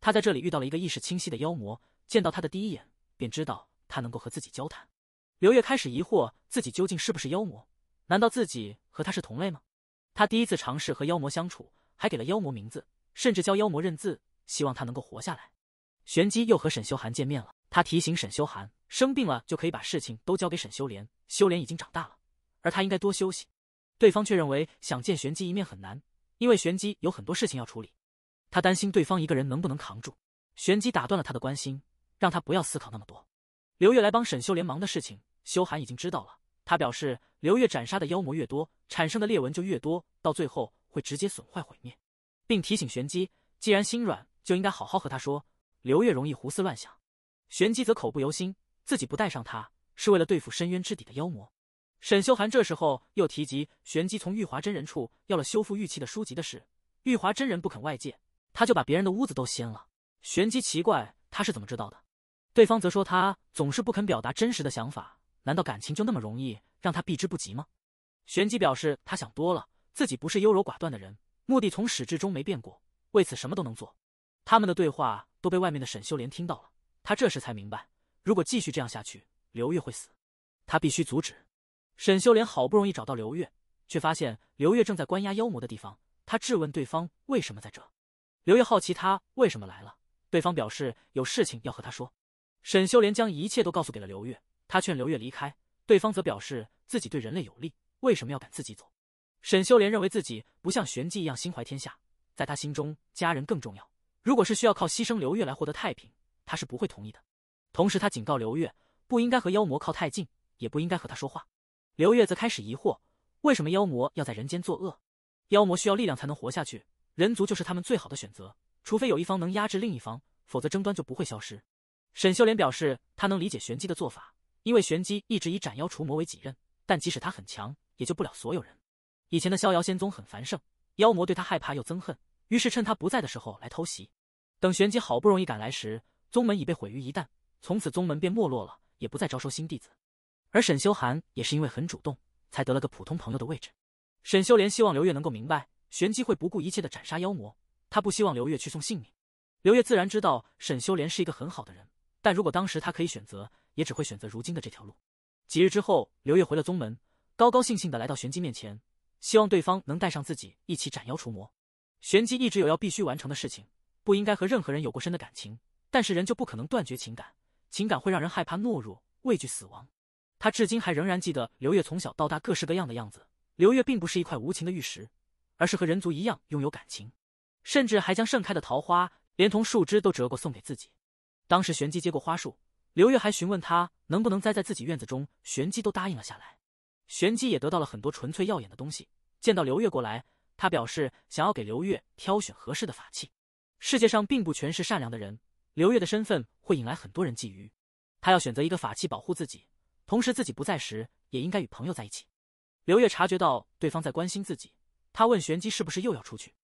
他在这里遇到了一个意识清晰的妖魔，见到他的第一眼便知道他能够和自己交谈。刘月开始疑惑自己究竟是不是妖魔？难道自己和他是同类吗？他第一次尝试和妖魔相处，还给了妖魔名字，甚至教妖魔认字，希望他能够活下来。玄机又和沈修寒见面了，他提醒沈修寒生病了就可以把事情都交给沈修莲，修莲已经长大了，而他应该多休息。对方却认为想见玄机一面很难，因为玄机有很多事情要处理，他担心对方一个人能不能扛住。玄机打断了他的关心，让他不要思考那么多。刘月来帮沈修莲忙的事情，修寒已经知道了。他表示，刘越斩杀的妖魔越多，产生的裂纹就越多，到最后会直接损坏毁灭，并提醒玄机，既然心软，就应该好好和他说。刘越容易胡思乱想，玄机则口不由心，自己不带上他，是为了对付深渊之底的妖魔。沈修寒这时候又提及玄机从玉华真人处要了修复玉器的书籍的事，玉华真人不肯外借，他就把别人的屋子都掀了。玄机奇怪他是怎么知道的，对方则说他总是不肯表达真实的想法。难道感情就那么容易让他避之不及吗？玄机表示他想多了，自己不是优柔寡断的人，目的从始至终没变过，为此什么都能做。他们的对话都被外面的沈秀莲听到了，他这时才明白，如果继续这样下去，刘月会死，他必须阻止。沈秀莲好不容易找到刘月，却发现刘月正在关押妖魔的地方，他质问对方为什么在这。刘月好奇他为什么来了，对方表示有事情要和他说。沈秀莲将一切都告诉给了刘月。他劝刘月离开，对方则表示自己对人类有利，为什么要赶自己走？沈秀莲认为自己不像玄机一样心怀天下，在他心中家人更重要。如果是需要靠牺牲刘月来获得太平，他是不会同意的。同时，他警告刘月不应该和妖魔靠太近，也不应该和他说话。刘月则开始疑惑，为什么妖魔要在人间作恶？妖魔需要力量才能活下去，人族就是他们最好的选择。除非有一方能压制另一方，否则争端就不会消失。沈秀莲表示，他能理解玄机的做法。因为玄机一直以斩妖除魔为己任，但即使他很强，也救不了所有人。以前的逍遥仙宗很繁盛，妖魔对他害怕又憎恨，于是趁他不在的时候来偷袭。等玄机好不容易赶来时，宗门已被毁于一旦，从此宗门便没落了，也不再招收新弟子。而沈修寒也是因为很主动，才得了个普通朋友的位置。沈修莲希望刘月能够明白，玄机会不顾一切的斩杀妖魔，他不希望刘月去送性命。刘月自然知道沈修莲是一个很好的人，但如果当时他可以选择。也只会选择如今的这条路。几日之后，刘月回了宗门，高高兴兴的来到玄机面前，希望对方能带上自己一起斩妖除魔。玄机一直有要必须完成的事情，不应该和任何人有过深的感情，但是人就不可能断绝情感，情感会让人害怕、懦弱、畏惧死亡。他至今还仍然记得刘月从小到大各式各样的样子。刘月并不是一块无情的玉石，而是和人族一样拥有感情，甚至还将盛开的桃花连同树枝都折过送给自己。当时玄机接过花束。刘月还询问他能不能栽在自己院子中，玄机都答应了下来。玄机也得到了很多纯粹耀眼的东西。见到刘月过来，他表示想要给刘月挑选合适的法器。世界上并不全是善良的人，刘月的身份会引来很多人觊觎。他要选择一个法器保护自己，同时自己不在时也应该与朋友在一起。刘月察觉到对方在关心自己，他问玄机是不是又要出去，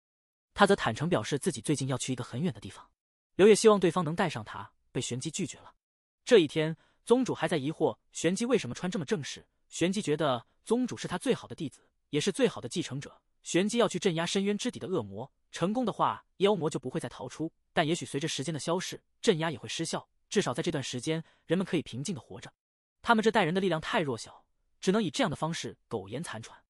他则坦诚表示自己最近要去一个很远的地方。刘月希望对方能带上他，被玄机拒绝了。这一天，宗主还在疑惑玄机为什么穿这么正式。玄机觉得宗主是他最好的弟子，也是最好的继承者。玄机要去镇压深渊之底的恶魔，成功的话，妖魔就不会再逃出。但也许随着时间的消逝，镇压也会失效。至少在这段时间，人们可以平静的活着。他们这代人的力量太弱小，只能以这样的方式苟延残喘。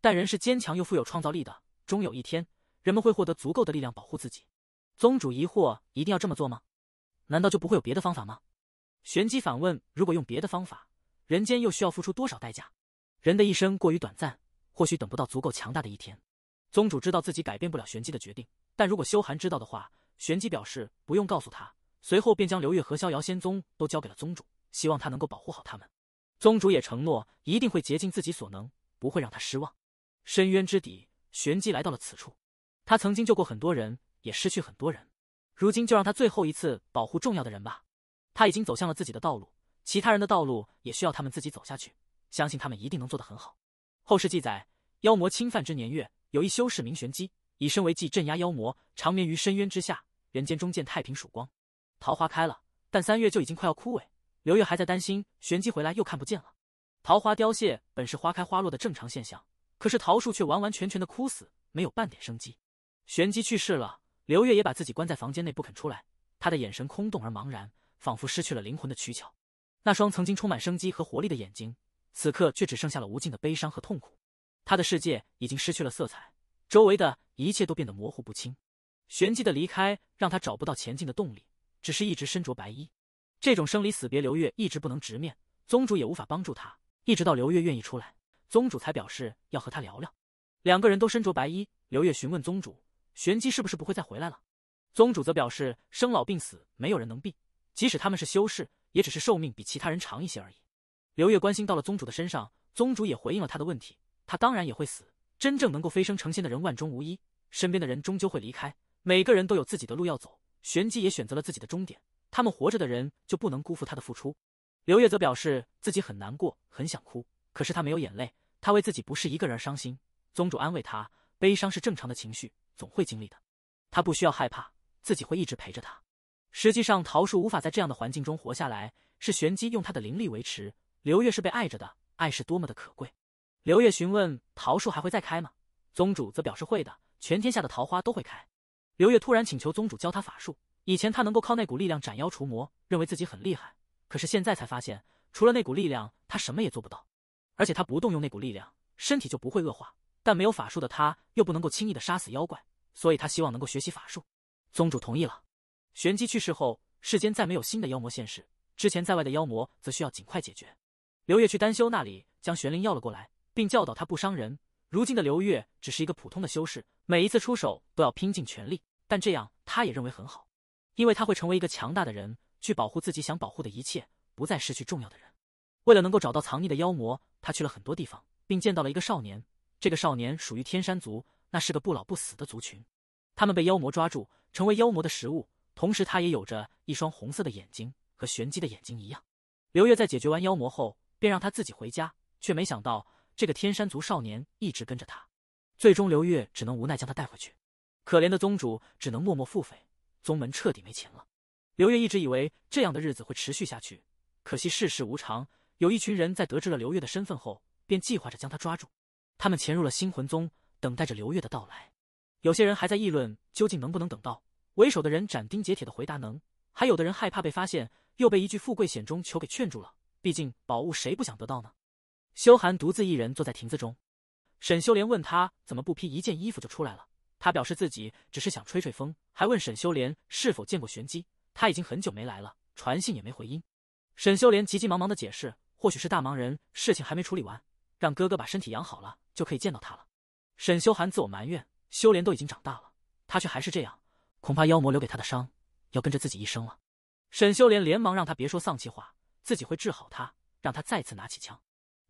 但人是坚强又富有创造力的，终有一天，人们会获得足够的力量保护自己。宗主疑惑：一定要这么做吗？难道就不会有别的方法吗？玄机反问：“如果用别的方法，人间又需要付出多少代价？人的一生过于短暂，或许等不到足够强大的一天。”宗主知道自己改变不了玄机的决定，但如果修寒知道的话，玄机表示不用告诉他。随后便将刘月和逍遥仙宗都交给了宗主，希望他能够保护好他们。宗主也承诺一定会竭尽自己所能，不会让他失望。深渊之底，玄机来到了此处。他曾经救过很多人，也失去很多人。如今就让他最后一次保护重要的人吧。他已经走向了自己的道路，其他人的道路也需要他们自己走下去。相信他们一定能做得很好。后世记载，妖魔侵犯之年月，有一修士名玄机，以身为祭镇压妖魔，长眠于深渊之下。人间终见太平曙光。桃花开了，但三月就已经快要枯萎。刘月还在担心玄机回来又看不见了。桃花凋谢本是花开花落的正常现象，可是桃树却完完全全的枯死，没有半点生机。玄机去世了，刘月也把自己关在房间内不肯出来，他的眼神空洞而茫然。仿佛失去了灵魂的躯壳，那双曾经充满生机和活力的眼睛，此刻却只剩下了无尽的悲伤和痛苦。他的世界已经失去了色彩，周围的一切都变得模糊不清。玄机的离开让他找不到前进的动力，只是一直身着白衣。这种生离死别，刘月一直不能直面，宗主也无法帮助他。一直到刘月愿意出来，宗主才表示要和他聊聊。两个人都身着白衣，刘月询问宗主：“玄机是不是不会再回来了？”宗主则表示：“生老病死，没有人能避。”即使他们是修士，也只是寿命比其他人长一些而已。刘月关心到了宗主的身上，宗主也回应了他的问题。他当然也会死，真正能够飞升成仙的人万中无一，身边的人终究会离开。每个人都有自己的路要走，玄机也选择了自己的终点。他们活着的人就不能辜负他的付出。刘月则表示自己很难过，很想哭，可是他没有眼泪。他为自己不是一个人而伤心。宗主安慰他，悲伤是正常的情绪，总会经历的。他不需要害怕，自己会一直陪着他。实际上，桃树无法在这样的环境中活下来，是玄机用他的灵力维持。刘月是被爱着的，爱是多么的可贵。刘月询问桃树还会再开吗？宗主则表示会的，全天下的桃花都会开。刘月突然请求宗主教他法术。以前他能够靠那股力量斩妖除魔，认为自己很厉害。可是现在才发现，除了那股力量，他什么也做不到。而且他不动用那股力量，身体就不会恶化。但没有法术的他，又不能够轻易的杀死妖怪，所以他希望能够学习法术。宗主同意了。玄机去世后，世间再没有新的妖魔现世。之前在外的妖魔，则需要尽快解决。刘月去丹修那里将玄灵要了过来，并教导他不伤人。如今的刘月只是一个普通的修士，每一次出手都要拼尽全力，但这样他也认为很好，因为他会成为一个强大的人，去保护自己想保护的一切，不再失去重要的人。为了能够找到藏匿的妖魔，他去了很多地方，并见到了一个少年。这个少年属于天山族，那是个不老不死的族群。他们被妖魔抓住，成为妖魔的食物。同时，他也有着一双红色的眼睛，和玄机的眼睛一样。刘月在解决完妖魔后，便让他自己回家，却没想到这个天山族少年一直跟着他，最终刘月只能无奈将他带回去。可怜的宗主只能默默腹诽，宗门彻底没钱了。刘月一直以为这样的日子会持续下去，可惜世事无常，有一群人在得知了刘月的身份后，便计划着将他抓住。他们潜入了星魂宗，等待着刘月的到来。有些人还在议论，究竟能不能等到。为首的人斩钉截铁的回答：“能。”还有的人害怕被发现，又被一句“富贵险中求”给劝住了。毕竟宝物谁不想得到呢？修寒独自一人坐在亭子中，沈修莲问他怎么不披一件衣服就出来了。他表示自己只是想吹吹风，还问沈修莲是否见过玄机。他已经很久没来了，传信也没回音。沈修莲急急忙忙的解释，或许是大忙人，事情还没处理完，让哥哥把身体养好了就可以见到他了。沈修寒自我埋怨，修莲都已经长大了，他却还是这样。恐怕妖魔留给他的伤要跟着自己一生了。沈秀莲连忙让他别说丧气话，自己会治好他，让他再次拿起枪。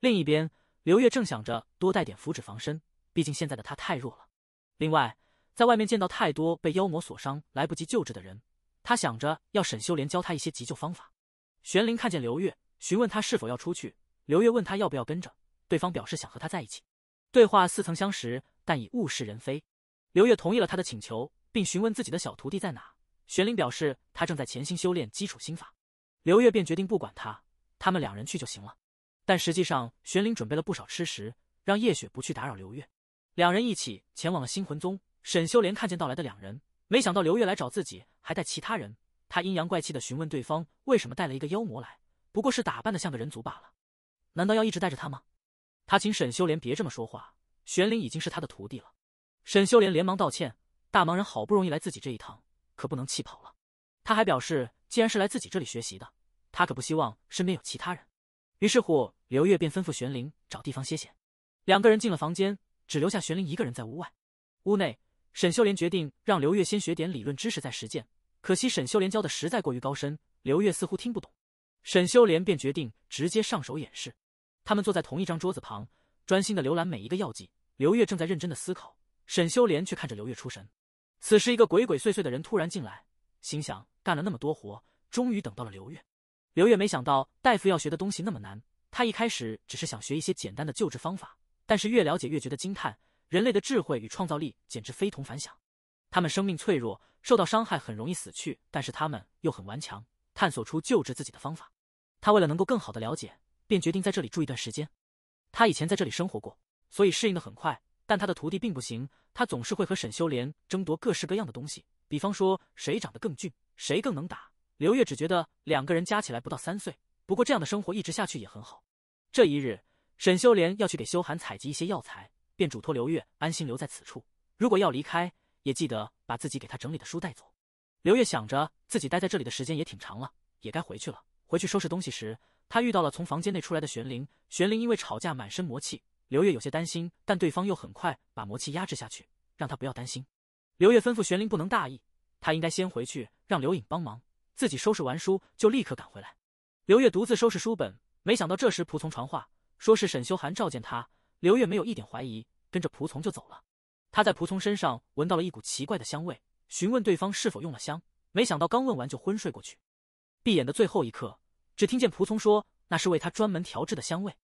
另一边，刘月正想着多带点符纸防身，毕竟现在的他太弱了。另外，在外面见到太多被妖魔所伤来不及救治的人，他想着要沈秀莲教他一些急救方法。玄灵看见刘月，询问他是否要出去。刘月问他要不要跟着，对方表示想和他在一起。对话似曾相识，但已物是人非。刘月同意了他的请求。并询问自己的小徒弟在哪。玄灵表示他正在潜心修炼基础心法，刘月便决定不管他，他们两人去就行了。但实际上，玄灵准备了不少吃食，让叶雪不去打扰刘月。两人一起前往了星魂宗。沈修莲看见到来的两人，没想到刘月来找自己还带其他人，他阴阳怪气的询问对方为什么带了一个妖魔来，不过是打扮的像个人族罢了，难道要一直带着他吗？他请沈修莲别这么说话，玄灵已经是他的徒弟了。沈修莲连忙道歉。大忙人好不容易来自己这一趟，可不能气跑了。他还表示，既然是来自己这里学习的，他可不希望身边有其他人。于是乎，刘月便吩咐玄灵找地方歇歇。两个人进了房间，只留下玄灵一个人在屋外。屋内，沈秀莲决定让刘月先学点理论知识再实践。可惜沈秀莲教的实在过于高深，刘月似乎听不懂。沈秀莲便决定直接上手演示。他们坐在同一张桌子旁，专心的浏览每一个药剂。刘月正在认真的思考，沈秀莲却看着刘月出神。此时，一个鬼鬼祟祟的人突然进来，心想干了那么多活，终于等到了刘月。刘月没想到大夫要学的东西那么难，他一开始只是想学一些简单的救治方法，但是越了解越觉得惊叹，人类的智慧与创造力简直非同凡响。他们生命脆弱，受到伤害很容易死去，但是他们又很顽强，探索出救治自己的方法。他为了能够更好的了解，便决定在这里住一段时间。他以前在这里生活过，所以适应的很快。但他的徒弟并不行，他总是会和沈修莲争夺各式各样的东西，比方说谁长得更俊，谁更能打。刘月只觉得两个人加起来不到三岁，不过这样的生活一直下去也很好。这一日，沈修莲要去给修寒采集一些药材，便嘱托刘月安心留在此处，如果要离开，也记得把自己给他整理的书带走。刘月想着自己待在这里的时间也挺长了，也该回去了。回去收拾东西时，他遇到了从房间内出来的玄灵，玄灵因为吵架满身魔气。刘月有些担心，但对方又很快把魔气压制下去，让他不要担心。刘月吩咐玄灵不能大意，他应该先回去让刘影帮忙，自己收拾完书就立刻赶回来。刘月独自收拾书本，没想到这时仆从传话，说是沈修寒召见他。刘月没有一点怀疑，跟着仆从就走了。他在仆从身上闻到了一股奇怪的香味，询问对方是否用了香，没想到刚问完就昏睡过去。闭眼的最后一刻，只听见仆从说那是为他专门调制的香味。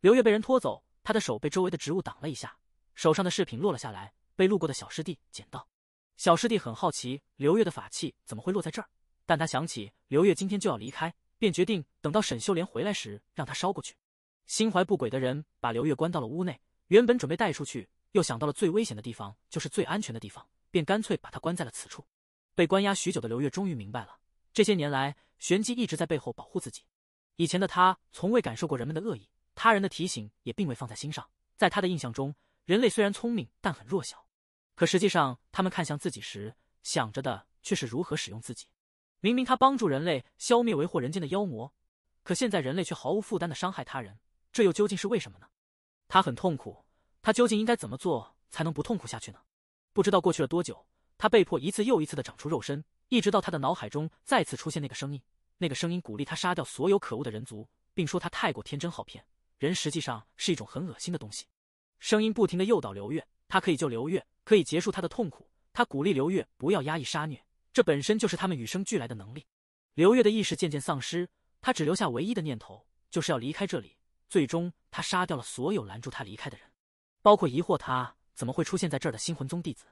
刘月被人拖走。他的手被周围的植物挡了一下，手上的饰品落了下来，被路过的小师弟捡到。小师弟很好奇刘月的法器怎么会落在这儿，但他想起刘月今天就要离开，便决定等到沈秀莲回来时，让他捎过去。心怀不轨的人把刘月关到了屋内，原本准备带出去，又想到了最危险的地方就是最安全的地方，便干脆把他关在了此处。被关押许久的刘月终于明白了，这些年来玄机一直在背后保护自己，以前的他从未感受过人们的恶意。他人的提醒也并未放在心上，在他的印象中，人类虽然聪明，但很弱小。可实际上，他们看向自己时，想着的却是如何使用自己。明明他帮助人类消灭为祸人间的妖魔，可现在人类却毫无负担的伤害他人，这又究竟是为什么呢？他很痛苦，他究竟应该怎么做才能不痛苦下去呢？不知道过去了多久，他被迫一次又一次的长出肉身，一直到他的脑海中再次出现那个声音。那个声音鼓励他杀掉所有可恶的人族，并说他太过天真好骗。人实际上是一种很恶心的东西，声音不停的诱导刘月，他可以救刘月，可以结束他的痛苦，他鼓励刘月不要压抑杀虐，这本身就是他们与生俱来的能力。刘月的意识渐渐丧失，他只留下唯一的念头，就是要离开这里。最终，他杀掉了所有拦住他离开的人，包括疑惑他怎么会出现在这儿的新魂宗弟子。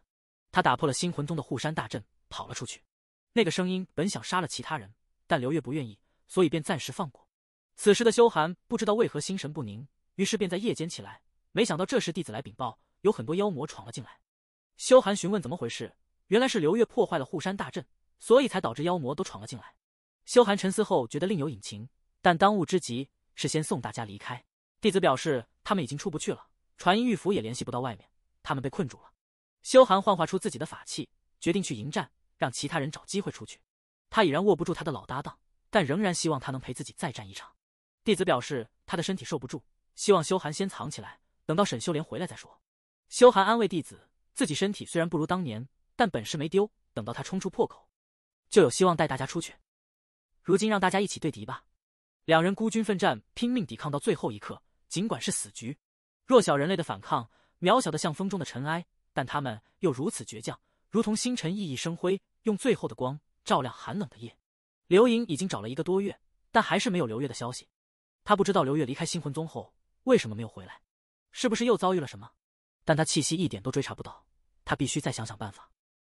他打破了新魂宗的护山大阵，跑了出去。那个声音本想杀了其他人，但刘月不愿意，所以便暂时放过。此时的修寒不知道为何心神不宁，于是便在夜间起来。没想到这时弟子来禀报，有很多妖魔闯了进来。修寒询问怎么回事，原来是刘月破坏了护山大阵，所以才导致妖魔都闯了进来。修寒沉思后觉得另有隐情，但当务之急是先送大家离开。弟子表示他们已经出不去了，传音玉符也联系不到外面，他们被困住了。修寒幻化出自己的法器，决定去迎战，让其他人找机会出去。他已然握不住他的老搭档，但仍然希望他能陪自己再战一场。弟子表示，他的身体受不住，希望修寒先藏起来，等到沈修莲回来再说。修寒安慰弟子，自己身体虽然不如当年，但本事没丢。等到他冲出破口，就有希望带大家出去。如今让大家一起对敌吧。两人孤军奋战，拼命抵抗到最后一刻，尽管是死局，弱小人类的反抗渺小的像风中的尘埃，但他们又如此倔强，如同星辰熠熠生辉，用最后的光照亮寒冷的夜。刘莹已经找了一个多月，但还是没有刘月的消息。他不知道刘月离开新魂宗后为什么没有回来，是不是又遭遇了什么？但他气息一点都追查不到，他必须再想想办法。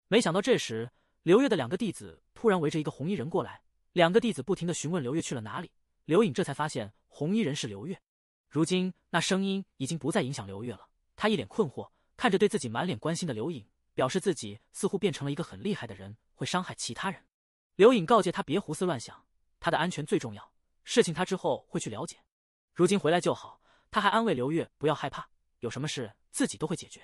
没想到这时，刘月的两个弟子突然围着一个红衣人过来，两个弟子不停地询问刘月去了哪里。刘影这才发现红衣人是刘月，如今那声音已经不再影响刘月了。他一脸困惑，看着对自己满脸关心的刘影，表示自己似乎变成了一个很厉害的人，会伤害其他人。刘影告诫他别胡思乱想，他的安全最重要。事情他之后会去了解，如今回来就好。他还安慰刘月不要害怕，有什么事自己都会解决。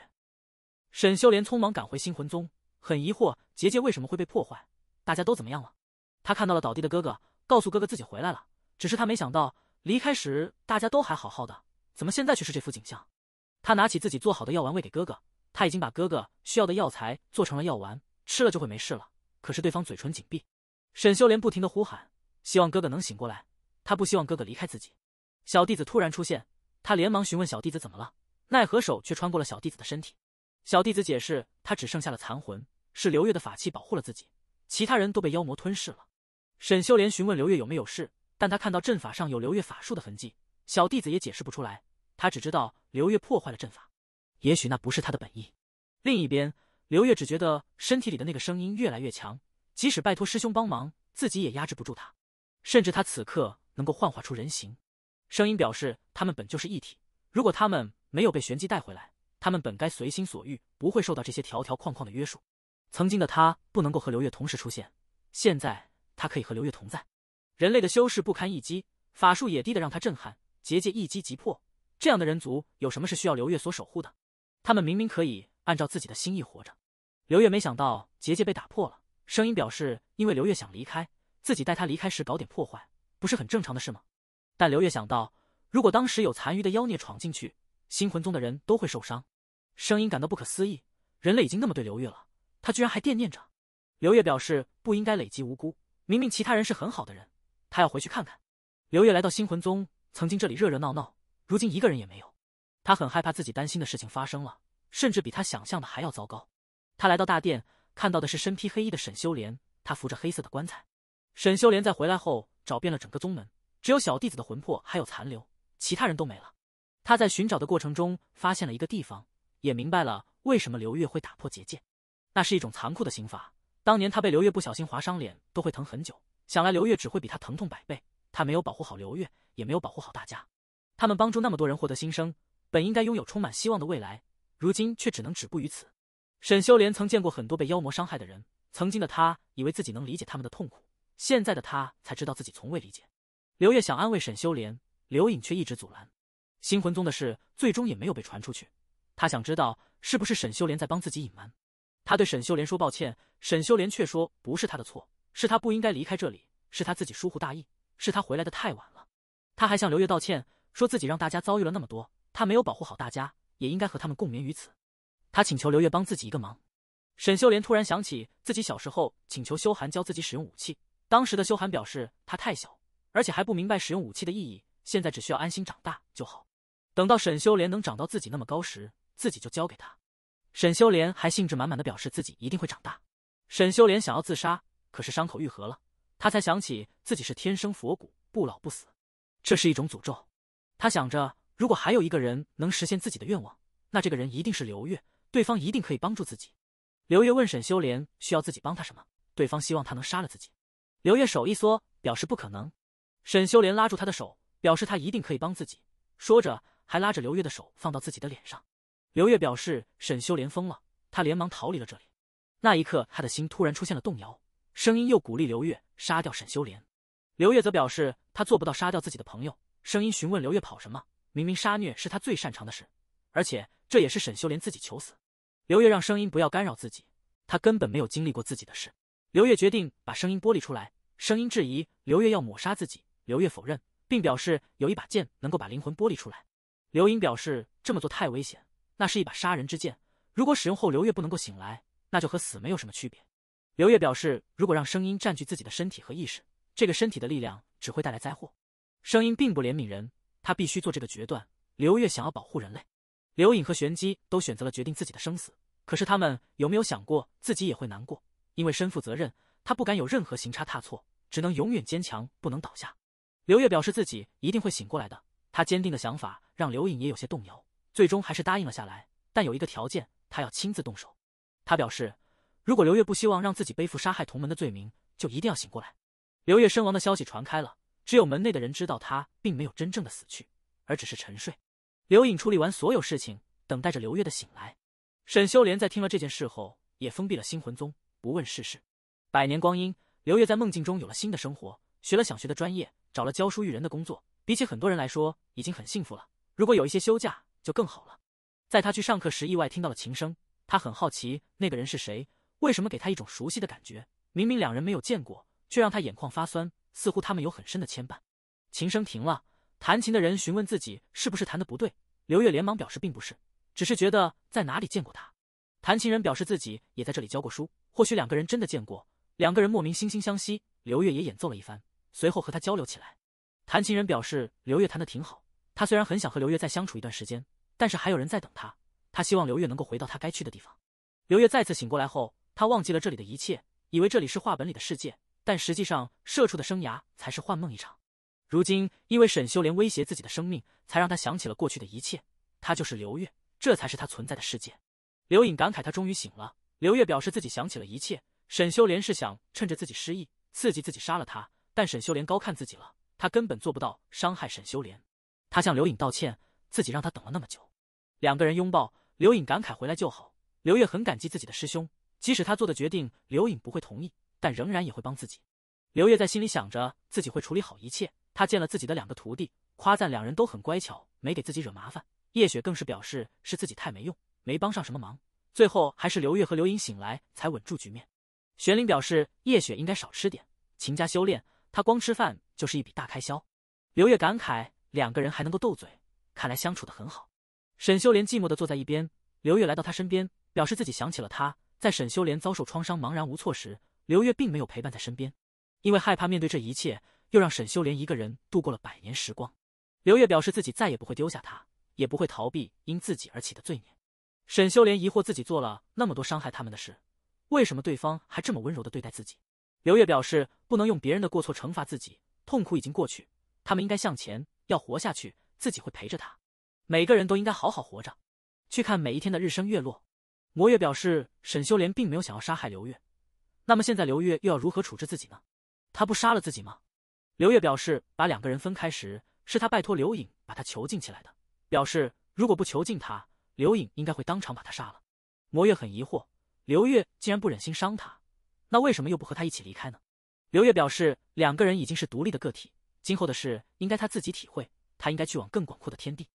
沈秀莲匆忙赶回星魂宗，很疑惑结界为什么会被破坏，大家都怎么样了？他看到了倒地的哥哥，告诉哥哥自己回来了。只是他没想到离开时大家都还好好的，怎么现在却是这副景象？他拿起自己做好的药丸喂给哥哥，他已经把哥哥需要的药材做成了药丸，吃了就会没事了。可是对方嘴唇紧闭，沈秀莲不停的呼喊，希望哥哥能醒过来。他不希望哥哥离开自己。小弟子突然出现，他连忙询问小弟子怎么了。奈何手却穿过了小弟子的身体。小弟子解释，他只剩下了残魂，是刘月的法器保护了自己，其他人都被妖魔吞噬了。沈修连询问刘月有没有事，但他看到阵法上有刘月法术的痕迹，小弟子也解释不出来，他只知道刘月破坏了阵法，也许那不是他的本意。另一边，刘月只觉得身体里的那个声音越来越强，即使拜托师兄帮忙，自己也压制不住他，甚至他此刻。能够幻化出人形，声音表示他们本就是一体。如果他们没有被玄机带回来，他们本该随心所欲，不会受到这些条条框框的约束。曾经的他不能够和刘月同时出现，现在他可以和刘月同在。人类的修士不堪一击，法术也低得让他震撼，结界一击即破。这样的人族有什么是需要刘月所守护的？他们明明可以按照自己的心意活着。刘月没想到结界被打破了，声音表示因为刘月想离开，自己带他离开时搞点破坏。不是很正常的事吗？但刘月想到，如果当时有残余的妖孽闯进去，星魂宗的人都会受伤。声音感到不可思议，人类已经那么对刘月了，他居然还惦念着。刘月表示不应该累及无辜，明明其他人是很好的人。他要回去看看。刘月来到星魂宗，曾经这里热热闹闹，如今一个人也没有。他很害怕自己担心的事情发生了，甚至比他想象的还要糟糕。他来到大殿，看到的是身披黑衣的沈修莲，他扶着黑色的棺材。沈修莲在回来后。找遍了整个宗门，只有小弟子的魂魄还有残留，其他人都没了。他在寻找的过程中，发现了一个地方，也明白了为什么刘月会打破结界。那是一种残酷的刑罚。当年他被刘月不小心划伤脸，都会疼很久。想来刘月只会比他疼痛百倍。他没有保护好刘月，也没有保护好大家。他们帮助那么多人获得新生，本应该拥有充满希望的未来，如今却只能止步于此。沈修莲曾见过很多被妖魔伤害的人，曾经的他以为自己能理解他们的痛苦。现在的他才知道自己从未理解刘月想安慰沈修莲，刘颖却一直阻拦。星魂宗的事最终也没有被传出去。他想知道是不是沈修莲在帮自己隐瞒。他对沈修莲说抱歉，沈修莲却说不是他的错，是他不应该离开这里，是他自己疏忽大意，是他回来的太晚了。他还向刘月道歉，说自己让大家遭遇了那么多，他没有保护好大家，也应该和他们共眠于此。他请求刘月帮自己一个忙。沈修莲突然想起自己小时候请求修寒教自己使用武器。当时的修寒表示，他太小，而且还不明白使用武器的意义。现在只需要安心长大就好。等到沈修莲能长到自己那么高时，自己就交给他。沈修莲还兴致满满的表示，自己一定会长大。沈修莲想要自杀，可是伤口愈合了，他才想起自己是天生佛骨，不老不死，这是一种诅咒。他想着，如果还有一个人能实现自己的愿望，那这个人一定是刘月，对方一定可以帮助自己。刘月问沈修莲需要自己帮他什么？对方希望他能杀了自己。刘月手一缩，表示不可能。沈修连拉住她的手，表示她一定可以帮自己。说着，还拉着刘月的手放到自己的脸上。刘月表示沈修连疯了，他连忙逃离了这里。那一刻，他的心突然出现了动摇。声音又鼓励刘月杀掉沈修连。刘月则表示他做不到杀掉自己的朋友。声音询问刘月跑什么？明明杀虐是他最擅长的事，而且这也是沈修连自己求死。刘月让声音不要干扰自己，他根本没有经历过自己的事。刘月决定把声音剥离出来。声音质疑刘月要抹杀自己。刘月否认，并表示有一把剑能够把灵魂剥离出来。刘英表示这么做太危险，那是一把杀人之剑。如果使用后刘月不能够醒来，那就和死没有什么区别。刘月表示，如果让声音占据自己的身体和意识，这个身体的力量只会带来灾祸。声音并不怜悯人，他必须做这个决断。刘月想要保护人类。刘影和玄机都选择了决定自己的生死，可是他们有没有想过自己也会难过？因为身负责任，他不敢有任何行差踏错，只能永远坚强，不能倒下。刘月表示自己一定会醒过来的，他坚定的想法让刘影也有些动摇，最终还是答应了下来，但有一个条件，他要亲自动手。他表示，如果刘月不希望让自己背负杀害同门的罪名，就一定要醒过来。刘月身亡的消息传开了，只有门内的人知道他并没有真正的死去，而只是沉睡。刘影处理完所有事情，等待着刘月的醒来。沈修莲在听了这件事后，也封闭了新魂宗。不问世事，百年光阴，刘月在梦境中有了新的生活，学了想学的专业，找了教书育人的工作。比起很多人来说，已经很幸福了。如果有一些休假，就更好了。在他去上课时，意外听到了琴声，他很好奇那个人是谁，为什么给他一种熟悉的感觉？明明两人没有见过，却让他眼眶发酸，似乎他们有很深的牵绊。琴声停了，弹琴的人询问自己是不是弹的不对，刘月连忙表示并不是，只是觉得在哪里见过他。弹琴人表示自己也在这里教过书。或许两个人真的见过，两个人莫名惺惺相惜。刘月也演奏了一番，随后和他交流起来。弹琴人表示刘月弹得挺好，他虽然很想和刘月再相处一段时间，但是还有人在等他，他希望刘月能够回到他该去的地方。刘月再次醒过来后，他忘记了这里的一切，以为这里是画本里的世界，但实际上社畜的生涯才是幻梦一场。如今因为沈修连威胁自己的生命，才让他想起了过去的一切。他就是刘月，这才是他存在的世界。刘影感慨他终于醒了。刘月表示自己想起了一切，沈修连是想趁着自己失忆，刺激自己杀了他。但沈修连高看自己了，他根本做不到伤害沈修连。他向刘影道歉，自己让他等了那么久。两个人拥抱，刘影感慨回来就好。刘月很感激自己的师兄，即使他做的决定刘影不会同意，但仍然也会帮自己。刘月在心里想着自己会处理好一切。他见了自己的两个徒弟，夸赞两人都很乖巧，没给自己惹麻烦。叶雪更是表示是自己太没用，没帮上什么忙。最后还是刘月和刘莹醒来才稳住局面。玄灵表示叶雪应该少吃点，勤加修炼。他光吃饭就是一笔大开销。刘月感慨两个人还能够斗嘴，看来相处的很好。沈修莲寂寞的坐在一边，刘月来到他身边，表示自己想起了他在沈修莲遭受创伤、茫然无措时，刘月并没有陪伴在身边，因为害怕面对这一切，又让沈修莲一个人度过了百年时光。刘月表示自己再也不会丢下他，也不会逃避因自己而起的罪孽。沈修莲疑惑自己做了那么多伤害他们的事，为什么对方还这么温柔的对待自己？刘月表示不能用别人的过错惩罚自己，痛苦已经过去，他们应该向前，要活下去，自己会陪着他。每个人都应该好好活着，去看每一天的日升月落。魔月表示沈修莲并没有想要杀害刘月，那么现在刘月又要如何处置自己呢？他不杀了自己吗？刘月表示把两个人分开时，是他拜托刘影把他囚禁起来的，表示如果不囚禁他。刘影应该会当场把他杀了，魔月很疑惑，刘月竟然不忍心伤他，那为什么又不和他一起离开呢？刘月表示，两个人已经是独立的个体，今后的事应该他自己体会，他应该去往更广阔的天地。